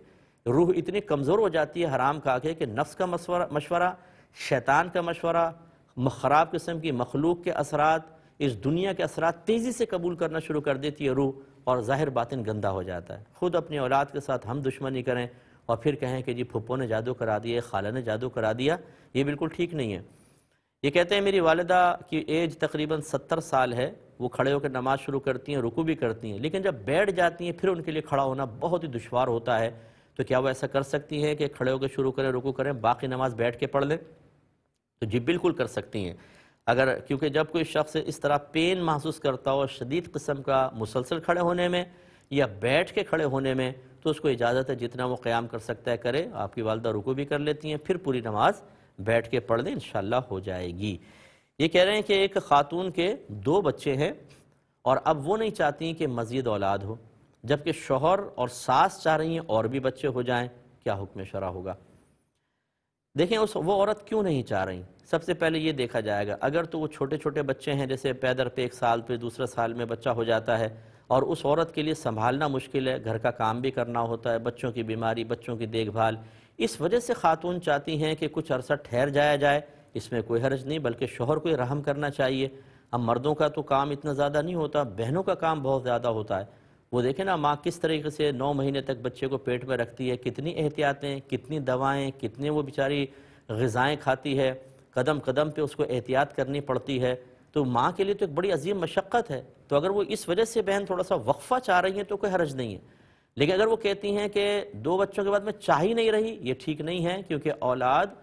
रूह इतनी कमज़ोर हो जाती है हराम खा के कि नफ्स का मशवरा मशवरा शैतान का मशवरा ख़राब किस्म की मखलूक के असरात इस दुनिया के असरात तेज़ी से कबूल करना शुरू कर देती है रूह और ज़ाहिर बातिन गंदा हो जाता है ख़ुद अपनी औलाद के साथ हम दुश्मनी करें और फिर कहें कि जी फुप्पो ने जादू करा दिया खाला ने जादू करा दिया ये बिल्कुल ठीक नहीं है ये कहते हैं मेरी वालदा की एज तकरीबन सत्तर साल है वो खड़े होकर नमाज़ शुरू करती हैं रुकू भी करती हैं लेकिन जब बैठ जाती हैं फिर उनके लिए खड़ा होना बहुत ही दुशवार होता है तो क्या वो ऐसा कर सकती हैं कि खड़े होकर शुरू करें रुकू करें बाकी नमाज बैठ के पढ़ लें तो जी बिल्कुल कर सकती हैं अगर क्योंकि जब कोई शख्स इस तरह पेन महसूस करता हो शदीद कस्म का मुसलसल खड़े होने में या बैठ के खड़े होने में तो उसको इजाज़त है जितना वो क़्याम कर सकता है करे आपकी वालदा रुकू भी कर लेती हैं फिर पूरी नमाज बैठ के पढ़ लें इन हो जाएगी ये कह रहे हैं कि एक ख़ातून के दो बच्चे हैं और अब वो नहीं चाहती कि मज़ीद औलाद हो जबकि शोहर और सास चाह रही हैं और भी बच्चे हो जाएं क्या हुक्म शरा होगा देखें उस वो औरत क्यों नहीं चाह रही सबसे पहले ये देखा जाएगा अगर तो वो छोटे छोटे बच्चे हैं जैसे पैदर पे एक साल पे दूसरे साल में बच्चा हो जाता है और उस औरत के लिए संभालना मुश्किल है घर का काम भी करना होता है बच्चों की बीमारी बच्चों की देखभाल इस वजह से खातून चाहती हैं कि कुछ अरसा ठहर जाया जाए इसमें कोई हर्ज नहीं बल्कि शोहर को रहम करना चाहिए अब मर्दों का तो काम इतना ज़्यादा नहीं होता बहनों का काम बहुत ज़्यादा होता है वो देखें ना माँ किस तरीके से नौ महीने तक बच्चे को पेट में रखती है कितनी एहतियातें कितनी दवाएं कितने वो बेचारी गज़ाएँ खाती है कदम कदम पे उसको एहतियात करनी पड़ती है तो माँ के लिए तो एक बड़ी अजीम मशक्क़त है तो अगर वो इस वजह से बहन थोड़ा सा वक्फ़ा चाह रही हैं तो कोई हरज नहीं है लेकिन अगर वो कहती हैं कि दो बच्चों के बाद मैं चाह ही नहीं रही ये ठीक नहीं है क्योंकि औलाद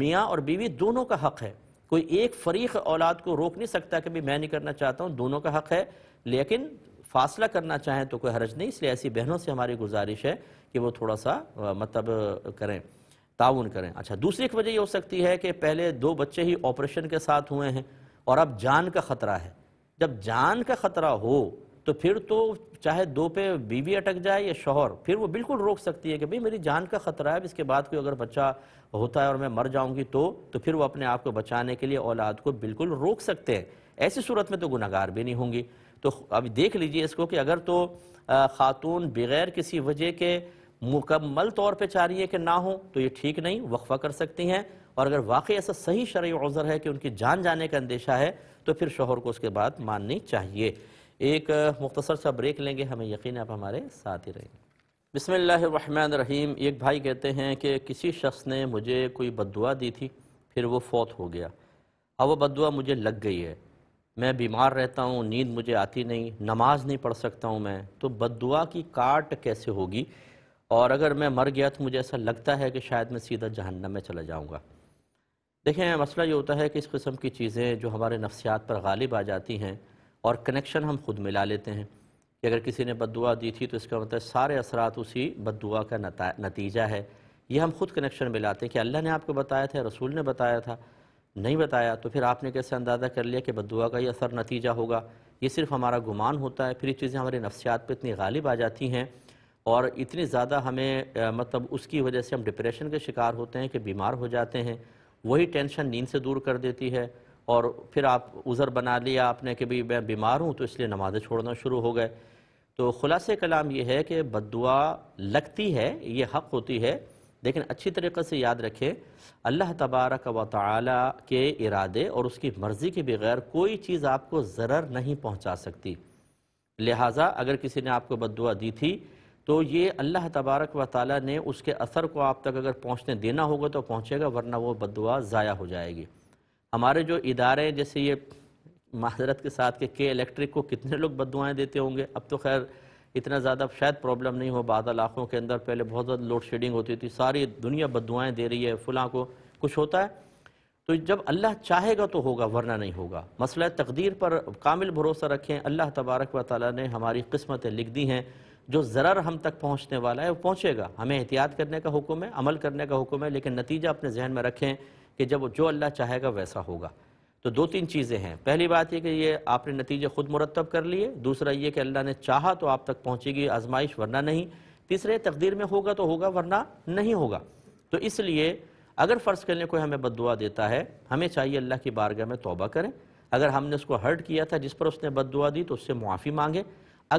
मियाँ और बीवी दोनों का हक़ है कोई एक फरीक औलाद को रोक नहीं सकता कि भाई मैं नहीं करना चाहता हूँ दोनों का हक़ है लेकिन फासला करना चाहें तो कोई हरज नहीं इसलिए ऐसी बहनों से हमारी गुजारिश है कि वो थोड़ा सा मतलब करें ताउन करें अच्छा दूसरी एक वजह ये हो सकती है कि पहले दो बच्चे ही ऑपरेशन के साथ हुए हैं और अब जान का ख़तरा है जब जान का ख़तरा हो तो फिर तो चाहे दो पे बीवी अटक जाए या शोहर फिर वो बिल्कुल रोक सकती है कि भाई मेरी जान का ख़तरा है इसके बाद कोई अगर बच्चा होता है और मैं मर जाऊंगी तो तो फिर वो अपने आप को बचाने के लिए औलाद को बिल्कुल रोक सकते हैं ऐसी सूरत में तो गुनागार भी नहीं होंगी तो अभी देख लीजिए इसको कि अगर तो ख़ातून बगैर किसी वजह के मुकम्मल तौर पर चाह रही है कि ना हो तो ये ठीक नहीं वक्फ़ा कर सकती हैं और अगर वाकई ऐसा सही शर्य उज़र है कि उनकी जान जाने का अंदेशा है तो फिर शोहर को उसके बाद माननी चाहिए एक मुख्तसर सा ब्रेक लेंगे हमें यकीन आप हमारे साथ ही रहेंगे बिसमीम रहीम एक भाई कहते हैं कि किसी शख्स ने मुझे कोई बदुआ दी थी फिर वो फौत हो गया अब वो बदुआ मुझे लग गई है मैं बीमार रहता हूँ नींद मुझे आती नहीं नमाज नहीं पढ़ सकता हूँ मैं तो बददुआ की काट कैसे होगी और अगर मैं मर गया तो मुझे ऐसा लगता है कि शायद मैं सीधा जहन्नम में चला जाऊँगा देखें मसला ये होता है कि इस किस्म की चीज़ें जो हमारे नफ्सियात पर गालिब आ जाती हैं और कनेक्शन हम खुद मिला लेते हैं कि अगर किसी ने बददुआ दी थी तो इसका मतलब सारे असरात उसी बददुआ का नतीजा है ये हम खुद कनेक्शन मिलाते हैं कि अल्लाह ने आपको बताया था रसूल ने बताया था नहीं बताया तो फिर आपने कैसे अंदाज़ा कर लिया कि बदुआ का ये असर नतीजा होगा ये सिर्फ हमारा गुमान होता है फिर ये चीज़ें हमारे नफ्सियात पर इतनी गालिब आ जाती हैं और इतनी ज़्यादा हमें मतलब उसकी वजह से हम डिप्रेशन के शिकार होते हैं कि बीमार हो जाते हैं वही टेंशन नींद से दूर कर देती है और फिर आप उज़र बना लिया आपने कि भाई मैं बीमार हूँ तो इसलिए नमाज़ें छोड़ना शुरू हो गए तो खुलासे कलाम यह है कि बदुआ लगती है ये हक़ होती है लेकिन अच्छी तरीके से याद रखें अल्लाह तबारक व ताली के इरादे और उसकी मर्ज़ी के बगैर कोई चीज़ आपको ज़रर नहीं पहुँचा सकती लिहाजा अगर किसी ने आपको बदुआ दी थी तो ये अल्लाह तबारक व ताली ने उसके असर को आप तक अगर पहुँचने देना होगा तो पहुँचेगा वरना वो बदुआ ज़ाया हो जाएगी हमारे जो इदारे जैसे ये माजरत के साथ के के इलेक्ट्रिक को कितने लोग बदुआएँ देते होंगे अब तो खैर इतना ज़्यादा शायद प्रॉब्लम नहीं हो बाद इलाकों के अंदर पहले बहुत ज़्यादा लोड शेडिंग होती थी सारी दुनिया बदुआएँ दे रही है फलां को कुछ होता है तो जब अल्लाह चाहेगा तो होगा वरना नहीं होगा मसला तकदीर पर कामिल भरोसा रखें अल्लाह तबारक व ताली ने हमारी किस्मतें लिख दी हैं जो ज़रर हम तक पहुँचने वाला है वो पहुँचेगा हमें एहतियात करने का हुक्म है अमल करने का हुक्म है लेकिन नतीजा अपने जहन में रखें कि जब जो अल्लाह चाहेगा वैसा होगा तो दो तीन चीज़ें हैं पहली बात यह कि ये आपने नतीजे खुद मुरतब कर लिए दूसरा ये कि अल्लाह ने चाहा तो आप तक पहुँचेगी आजमाइश वरना नहीं तीसरे तकदीर में होगा तो होगा वरना नहीं होगा तो इसलिए अगर फ़र्ज़ करने कोई हमें बददुआ देता है हमें चाहिए अल्लाह की बारगाह में तोबा करें अगर हमने उसको हर्ट किया था जिस पर उसने बदुआ दी तो उससे मुआफ़ी मांगे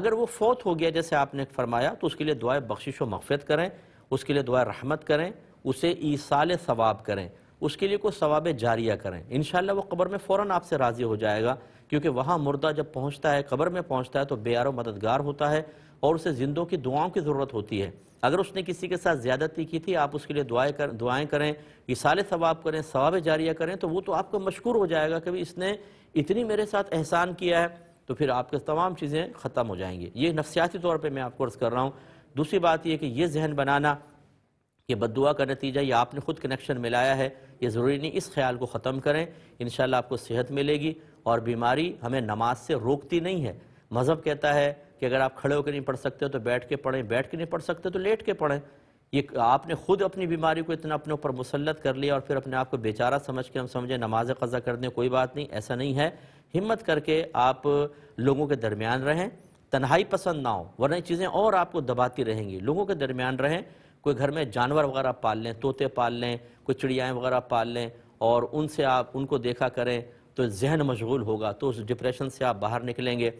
अगर वो फौत हो गया जैसे आपने फरमाया तो उसके लिए दुआ बख्शिश व मफ़त करें उसके लिए दुआ रहमत करें उसे ईसाल सवाब करें उसके लिए कोई सवाब जारिया करें इन वो कब्र में फ़ौर आपसे राज़ी हो जाएगा क्योंकि वहाँ मुर्दा जब पहुँचता है कब्र में पहुँचता है तो बेार मददगार होता है और उसे जिंदों की दुआओं की ज़रूरत होती है अगर उसने किसी के साथ ज़्यादती की थी आप उसके लिए दुआएं कर दुआएँ करें इसाल सवाब करें सवाब जारिया करें तो वो तो आपको मशहूर हो जाएगा कि इसने इतनी मेरे साथ एहसान किया है तो फिर आपके तमाम चीज़ें ख़त्म हो जाएंगी ये नफसियाती तौर पर मैं आपको अर्ज़ कर रहा हूँ दूसरी बात यह कि यह जहन बनाना कि बद का नतीजा या आपने ख़ुद कनेक्शन मिलाया है ये ज़रूरी नहीं इस ख्याल को ख़त्म करें इन आपको सेहत मिलेगी और बीमारी हमें नमाज से रोकती नहीं है मज़हब कहता है कि अगर आप खड़े होकर नहीं पढ़ सकते तो बैठ के पढ़ें बैठ के नहीं पढ़ सकते तो लेट के पढ़ें ये आपने खुद अपनी बीमारी को इतना अपने ऊपर मुसलत कर लिया और फिर अपने आप को बेचारा समझ के हम समझें नमाज कज़ा कर दें कोई बात नहीं ऐसा नहीं है हिम्मत करके आप लोगों के दरमियान रहें तन्हाई पसंद ना हो वरना चीज़ें और आपको दबाती रहेंगी लोगों के दरमियान रहें कोई घर में जानवर वगैरह पाल लें तोते पाल लें कोई चिड़ियाएँ वगैरह पाल लें और उनसे आप उनको देखा करें तो जहन मशगूल होगा तो उस डिप्रेशन से आप बाहर निकलेंगे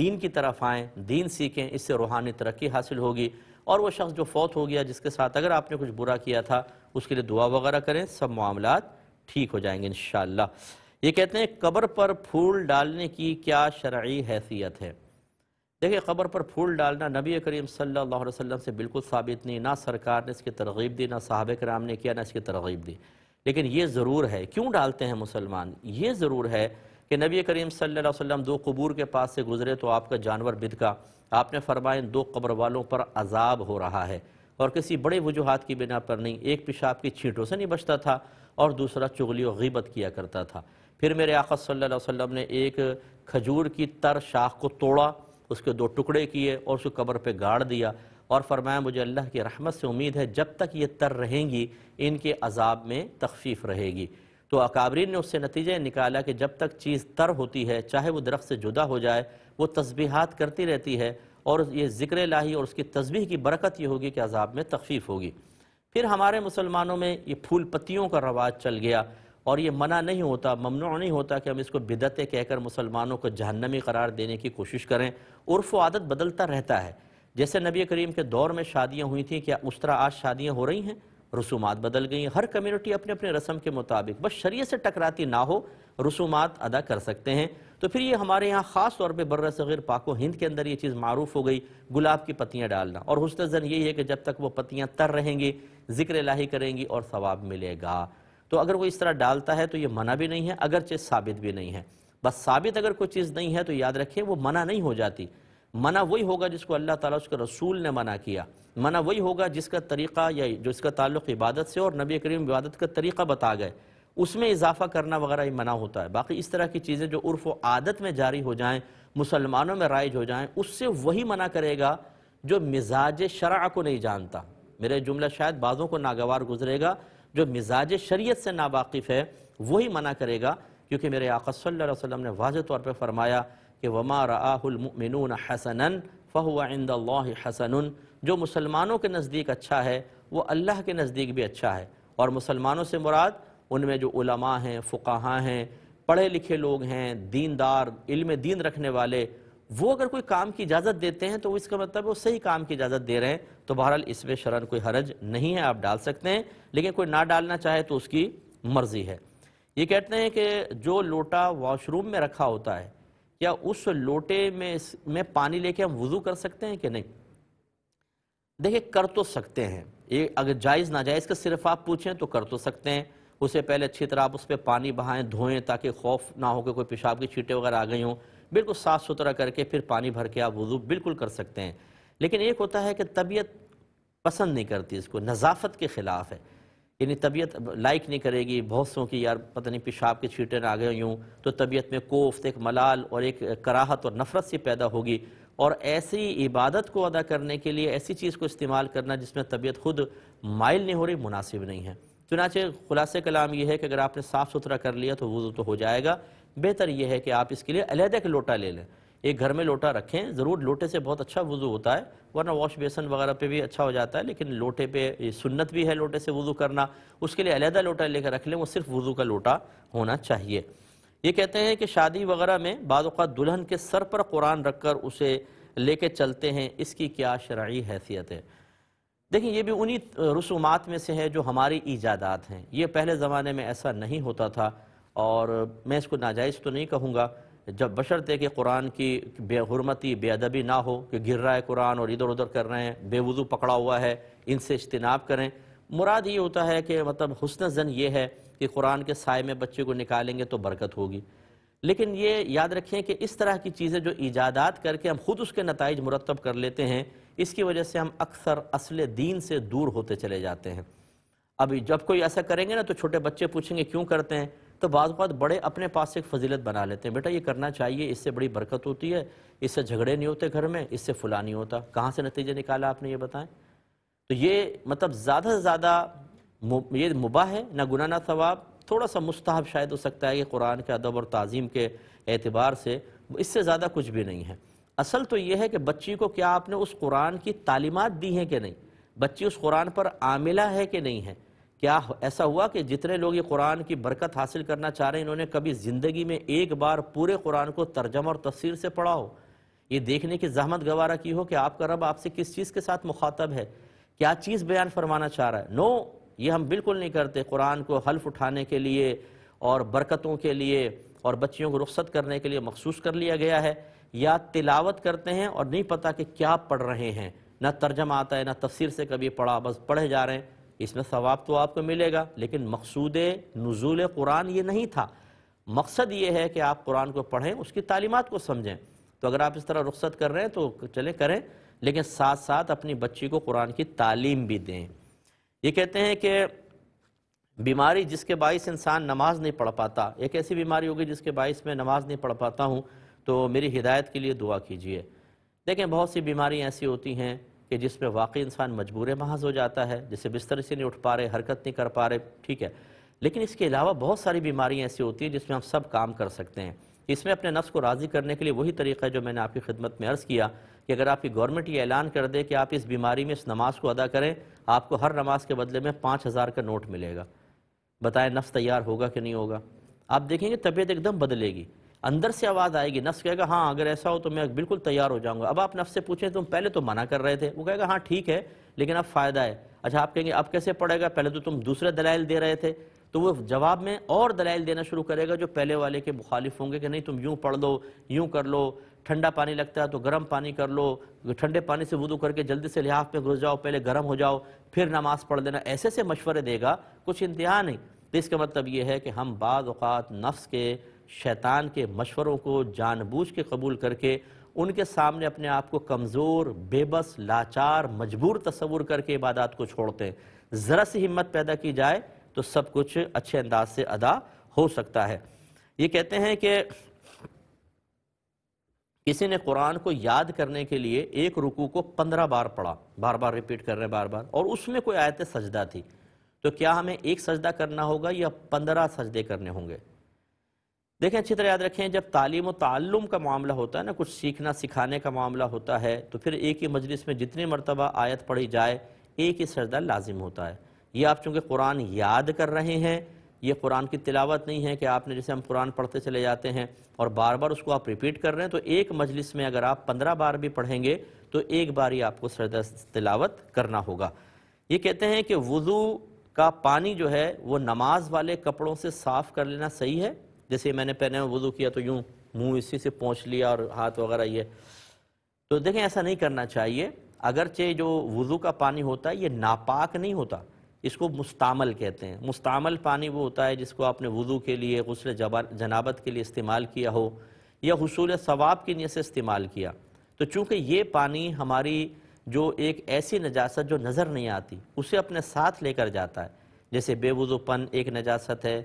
दीन की तरफ आएँ दीन सीखें इससे रूहानी तरक्की हासिल होगी और वो शख्स जो फौत हो गया जिसके साथ अगर आपने कुछ बुरा किया था उसके लिए दुआ वगैरह करें सब मामला ठीक हो जाएंगे इन ये कहते हैं कब्र पर फूल डालने की क्या शर्य हैसियत है देखिए कब्र पर फूल डालना नबी करीम सल्लल्लाहु अलैहि वसल्लम से बिल्कुल साबित नहीं ना सरकार ने इसकी तरगीब दी ना साहब कराम ने किया ना इसकी तरगीब दी लेकिन ये ज़रूर है क्यों डालते हैं मुसलमान ये ज़रूर है कि नबी करीम सल्लल्लाहु अलैहि वसल्लम दो कबूर के पास से गुजरे तो आपका जानवर बिदका आपने फरमाया दो कब्र वालों पर अजाब हो रहा है और किसी बड़े वजूहत की बिना पर नहीं एक पेशाब की छींटों से नहीं बचता था और दूसरा चुगली और गीबत किया करता था फिर मेरे आका सल्लल्लाहु अलैहि वसल्लम ने एक खजूर की तर शाख को तोड़ा उसके दो टुकड़े किए और उसको कब्र पे गाड़ दिया और फरमाया मुझे अल्लाह की रहमत से उम्मीद है जब तक ये तर रहेंगी इनके अजाब में तखफीफ रहेगी तो अकाबरीन ने उससे नतीजे निकाला कि जब तक चीज़ तर होती है चाहे वो दरख्त से जुदा हो जाए वो तस्बीहात करती रहती है और ये ज़िक्र लाही और उसकी तस्बीह की बरकत ये होगी कि अजाब में तखफीफ होगी फिर हमारे मुसलमानों में ये फूल पत्तियों का रवाज चल गया और ये मना नहीं होता ममनू नहीं होता कि हम इसको बिदत कहकर मुसलमानों को जहन्नमी करार देने की कोशिश करें उर्फ आदत बदलता रहता है जैसे नबी करीम के दौर में शादियाँ हुई थी क्या उस तरह आज शादियाँ हो रही हैं रसूमात बदल गई हर कम्युनिटी अपने अपने रस्म के मुताबिक बस शरीय से टकराती ना हो रसूमात अदा कर सकते हैं तो फिर ये हमारे यहाँ ख़ास तौर पर बर्र सग़ीर पाको हिंद के अंदर ये चीज़ मरूफ़ हो गई गुलाब की पत्तियाँ डालना और हुसन यही है कि जब तक वो पत्तियाँ तर रहेंगी ज़िक्र लाही करेंगी और सवाब मिलेगा तो अगर वो इस तरह डालता है तो ये मना भी नहीं है अगरचे साबित भी नहीं है बस साबित अगर कोई चीज़ नहीं है तो याद रखें वो मना नहीं हो जाती मना वही होगा जिसको अल्लाह ताला उसके रसूल ने मना किया मना वही होगा जिसका तरीक़ा या जो इसका ताल्लुक इबादत से और नबी करीम इबादत का तरीक़ा बता गए उसमें इजाफा करना वगैरह ही मना होता है बाकी इस तरह की चीज़ें जो उर्फ व आदत में जारी हो जाएँ मुसलमानों में राइज हो जाएँ उससे वही मना करेगा जो मिजाज शरा को नहीं जानता मेरे जुमला शायद बाज़ों को नागवार गुजरेगा जो मिजाज शरीयत से नावाकिफ़ है वही मना करेगा क्योंकि मेरे आका सल्लल्लाहु अलैहि वसल्लम ने वाज तौर पर फरमाया कि वमा रआमिन हसन फ़हुआ हसन जो मुसलमानों के नज़दीक अच्छा है वो अल्लाह के नज़दीक भी अच्छा है और मुसलमानों से मुराद उनमें जो उलमा हैं फ़ुकाहा हैं पढ़े लिखे लोग हैं दीनदार इल्म दीन रखने वाले वो अगर कोई काम की इजाज़त देते हैं तो इसका मतलब वो सही काम की इजाज़त दे रहे हैं तो बहरहाल इसमें शरण कोई हरज नहीं है आप डाल सकते हैं लेकिन कोई ना डालना चाहे तो उसकी मर्ज़ी है ये कहते हैं कि जो लोटा वॉशरूम में रखा होता है क्या उस लोटे में में पानी लेके हम वज़ू कर सकते हैं कि नहीं देखिए कर तो सकते हैं ये अगर जायज़ ना जायज़ का सिर्फ आप पूछें तो कर तो सकते हैं उसे पहले अच्छी तरह आप उस पर पानी बहाएं धोएं ताकि खौफ ना हो कि कोई पेशाब की छीटें वगैरह आ गई हों बिल्कुल साफ़ सुथरा करके फिर पानी भर के आप वज़ू बिल्कुल कर सकते हैं लेकिन एक होता है कि तबीयत पसंद नहीं करती इसको नज़ाफत के ख़िलाफ़ है यानी तबीयत लाइक नहीं करेगी बहुत सौ की यार पता नहीं पेशाब के छीटे आ गए यूँ तो तबीयत में कोफ्त एक मलाल और एक कराहत और नफ़रत से पैदा होगी और ऐसी इबादत को अदा करने के लिए ऐसी चीज़ को इस्तेमाल करना जिसमें तबीयत खुद माइल नहीं हो रही मुनासिब नहीं है चुनाचे खुलासे कलाम यह है कि अगर आपने साफ़ सुथरा कर लिया तो वज़ू तो हो जाएगा बेहतर यह है कि आप इसके लिए अलहदे के लोटा ले लें एक घर में लोटा रखें ज़रूर लोटे से बहुत अच्छा वज़ू होता है वरना वॉश बेसन वगैरह पे भी अच्छा हो जाता है लेकिन लोटे पे सुन्नत भी है लोटे से वज़ू करना उसके लिए अलहदा लोटा लेकर रख लें वो सिर्फ वज़ू का लोटा होना चाहिए ये कहते हैं कि शादी वगैरह में बाद दुल्हन के सर पर कुरान रख कर उसे लेके चलते हैं इसकी क्या शर्य हैसियत है देखिए ये भी उन्हीं रसूमात में से है जो हमारी ईजादात हैं ये पहले ज़माने में ऐसा नहीं होता था और मैं इसको नाजायज़ तो नहीं कहूँगा जब बशरते कि कुरान की बेहरमती बेअदबी ना हो कि गिर रहा है कुरान और इधर उधर कर रहे हैं बेवज़ू पकड़ा हुआ है इनसे इज्तनाब करें मुराद ये होता है कि मतलब हसन जन ये है कि कुरान के साय में बच्चे को निकालेंगे तो बरकत होगी लेकिन ये याद रखें कि इस तरह की चीज़ें जो ईजादात करके हम ख़ुद उसके नतज मुरतब कर लेते हैं इसकी वजह से हम अक्सर असल दीन से दूर होते चले जाते हैं अभी जब कोई ऐसा करेंगे ना तो छोटे बच्चे पूछेंगे क्यों करते हैं तो बाज़ात बड़े अपने पास एक फजीलत बना लेते हैं बेटा ये करना चाहिए इससे बड़ी बरकत होती है इससे झगड़े नहीं होते घर में इससे फुला नहीं होता कहाँ से नतीजे निकाला आपने ये बताएं तो ये मतलब ज़्यादा से ज़्यादा ये मुबा है ना गुना ना सवाब थोड़ा सा मुस्ताब शायद हो सकता है कि कुरान के अदब और तज़ीम के एतबार से इससे ज़्यादा कुछ भी नहीं है असल तो ये है कि बच्ची को क्या आपने उस कुरान की तालीमत दी है कि नहीं बच्ची उस कुरान पर आमिला है कि नहीं है क्या ऐसा हुआ कि जितने लोग ये कुरान की बरकत हासिल करना चाह रहे हैं इन्होंने कभी ज़िंदगी में एक बार पूरे कुरान को तर्जम और तफसीर से पढ़ा हो ये देखने की जहमत गवारा की हो कि आपका रब आपसे किस चीज़ के साथ मुखातब है क्या चीज़ बयान फरमाना चाह रहा है नो ये हम बिल्कुल नहीं करते कुरान को हल्फ उठाने के लिए और बरकतों के लिए और बच्चियों को रुख्सत करने के लिए मखसूस कर लिया गया है या तिलावत करते हैं और नहीं पता कि क्या पढ़ रहे हैं ना तर्जमा आता है ना तफसीर से कभी पढ़ा बस पढ़े जा रहे हैं इसमें सवाब तो आपको मिलेगा लेकिन मकसूद नज़ुल कुरान ये नहीं था मकसद ये है कि आप कुरान को पढ़ें उसकी तालीमत को समझें तो अगर आप इस तरह रुख्सत कर रहे हैं तो चले करें लेकिन साथ साथ अपनी बच्ची को कुरान की तालीम भी दें ये कहते हैं कि बीमारी जिसके बायस इंसान नमाज नहीं पढ़ पाता एक ऐसी बीमारी होगी जिसके बायस मैं नमाज नहीं पढ़ पाता हूँ तो मेरी हिदायत के लिए दुआ कीजिए देखें बहुत सी बीमारियाँ ऐसी होती हैं कि जिसमें वाकई इंसान मजबूर महज हो जाता है जिसे बिस्तर से नहीं उठ पा रहे हरकत नहीं कर पा रहे ठीक है लेकिन इसके अलावा बहुत सारी बीमारियाँ ऐसी होती हैं जिसमें हम सब काम कर सकते हैं इसमें अपने नफ्स को राज़ी करने के लिए वही तरीका है जो मैंने आपकी खिदमत में अर्ज़ किया कि अगर आपकी गवर्नमेंट ये ऐलान कर दे कि आप इस बीमारी में इस नमाज को अदा करें आपको हर नमाज के बदले में पाँच हज़ार का नोट मिलेगा बताएं नफ्स तैयार होगा कि नहीं होगा आप देखेंगे तबीयत एकदम बदलेगी अंदर से आवाज़ आएगी नफ्स कहेगा हाँ अगर ऐसा हो तो मैं बिल्कुल तैयार हो जाऊंगा अब आप नफ्स से पूछें तुम तो पहले तो मना कर रहे थे वो कहेगा हाँ ठीक है लेकिन अब फ़ायदा है अच्छा आप कहेंगे अब कैसे पड़ेगा पहले तो तुम दूसरे दलाइल दे रहे थे तो वो जवाब में और दलाइल देना शुरू करेगा जो पहले वाले के मुखालिफ होंगे कि नहीं तुम यूँ पढ़ लो यूँ कर लो ठंडा पानी लगता है तो गर्म पानी कर लो ठंडे पानी से वुदू करके जल्दी से लिहाफ में घुस जाओ पहले गर्म हो जाओ फिर नमाज पढ़ लेना ऐसे से मशवरे देगा कुछ इंतहा नहीं तो इसका मतलब ये है कि हम बाज़ अवत नफ्स के शैतान के मशवरों को जानबूझ के कबूल करके उनके सामने अपने आप को कमज़ोर बेबस लाचार मजबूर तस्वूर करके इबादत को छोड़ते हैं ज़रा सी हिम्मत पैदा की जाए तो सब कुछ अच्छे अंदाज से अदा हो सकता है ये कहते हैं कि किसी ने कुरान को याद करने के लिए एक रुकू को पंद्रह बार पढ़ा बार बार रिपीट कर रहे हैं बार बार और उसमें कोई आयत सजदा थी तो क्या हमें एक सजदा करना होगा या पंद्रह सजदे करने होंगे देखें अच्छी तरह याद रखें जब तालीम और का मामला होता है ना कुछ सीखना सिखाने का मामला होता है तो फिर एक ही मजलिस में जितनी मरतबा आयत पढ़ी जाए एक ही सरदा लाजिम होता है ये आप चूँकि कुरान याद कर रहे हैं ये कुरान की तिलावत नहीं है कि आपने जैसे हम कुरान पढ़ते चले जाते हैं और बार बार उसको आप रिपीट कर रहे हैं तो एक मजलिस में अगर आप पंद्रह बार भी पढ़ेंगे तो एक बार ही आपको सरदा तिलावत करना होगा ये कहते हैं कि वज़ू का पानी जो है वो नमाज वाले कपड़ों से साफ़ कर लेना सही है जैसे मैंने पहने में वजू किया तो यूँ मुँह इसी से पहुँच लिया और हाथ वगैरह ये तो देखें ऐसा नहीं करना चाहिए अगरचे जो वज़ू का पानी होता है ये नापाक नहीं होता इसको मुस्तामल कहते हैं मुस्तामल पानी वो होता है जिसको आपने वज़ू के लिए गसल जनाबत के लिए इस्तेमाल किया हो या हसूल सवाब की नीयत से इस्तेमाल किया तो चूँकि ये पानी हमारी जो एक ऐसी नजास्त जो नज़र नहीं आती उसे अपने साथ लेकर जाता है जैसे बेवजूपन एक नजास्त है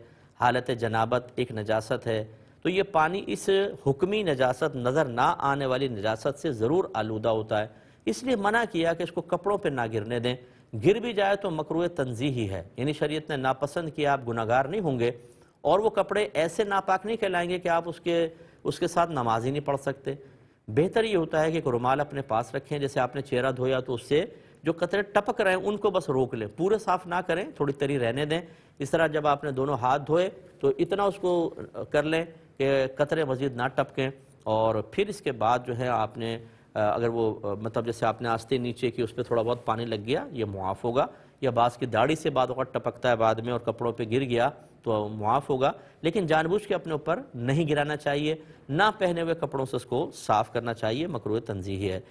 हालत जनाबत एक नजास्त है तो ये पानी इस हुक्मी नजास्त नज़र ना आने वाली नजास्त से ज़रूर आलूदा होता है इसलिए मना किया कि इसको कपड़ों पर ना गिरने दें गिर भी जाए तो मकरू तनजी ही है यानी शरीत ने नापसंद किया आप गुनागार नहीं होंगे और वो कपड़े ऐसे नापाक नहीं कहलाएंगे कि आप उसके उसके साथ नमाज ही नहीं पढ़ सकते बेहतर ये होता है कि एक रुमाल अपने पास रखें जैसे आपने चेहरा धोया तो उससे जो कतरे टपक रहे हैं उनको बस रोक लें पूरे साफ़ ना करें थोड़ी तरी रहने दें इस तरह जब आपने दोनों हाथ धोए तो इतना उसको कर लें कि कतरे मज़ीद ना टपकें और फिर इसके बाद जो है आपने अगर वो मतलब जैसे आपने आस्ते नीचे की उस पर थोड़ा बहुत पानी लग गया ये मुआफ़ होगा या बास की दाढ़ी से बाद वक्त टपकता है बाद में और कपड़ों पे गिर गया तो मुआफ़ होगा लेकिन जानबूझ के अपने ऊपर नहीं गिराना चाहिए ना पहने हुए कपड़ों से उसको साफ़ करना चाहिए मकरू तनजीही है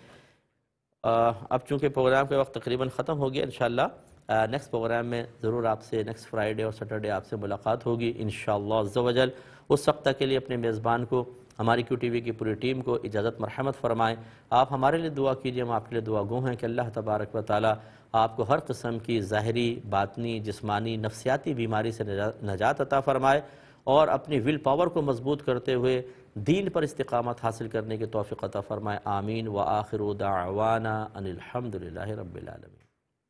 अब चूँकि प्रोग्राम के वक्त तकरीबन ख़त्म हो गया इन नेक्स्ट uh, प्रोग्राम में ज़रूर आपसे नेक्स्ट फ्राइडे और सैटरडे आपसे मुलाकात होगी इन शजल उस वक्त तक के लिए अपने मेज़बान को हमारी क्यू टी वी की पूरी टीम को इजाज़त मरहमत फ़रमाएँ आप हमारे लिए दुआ कीजिए हम आपके लिए दुआ गो हैं कि अल्लाह तबारक व ताली आपको हर कस्म की ज़ाहरी बातनी जिसमानी नफसियाती बीमारी से नजात अता फ़रमाए और अपनी विल पावर को मजबूत करते हुए दीन पर इस्तकामत हासिल करने के तोफ़ी अता फ़रमाए आमीन व आखिर उदावाना अनिलहमदिल्ला रबालमी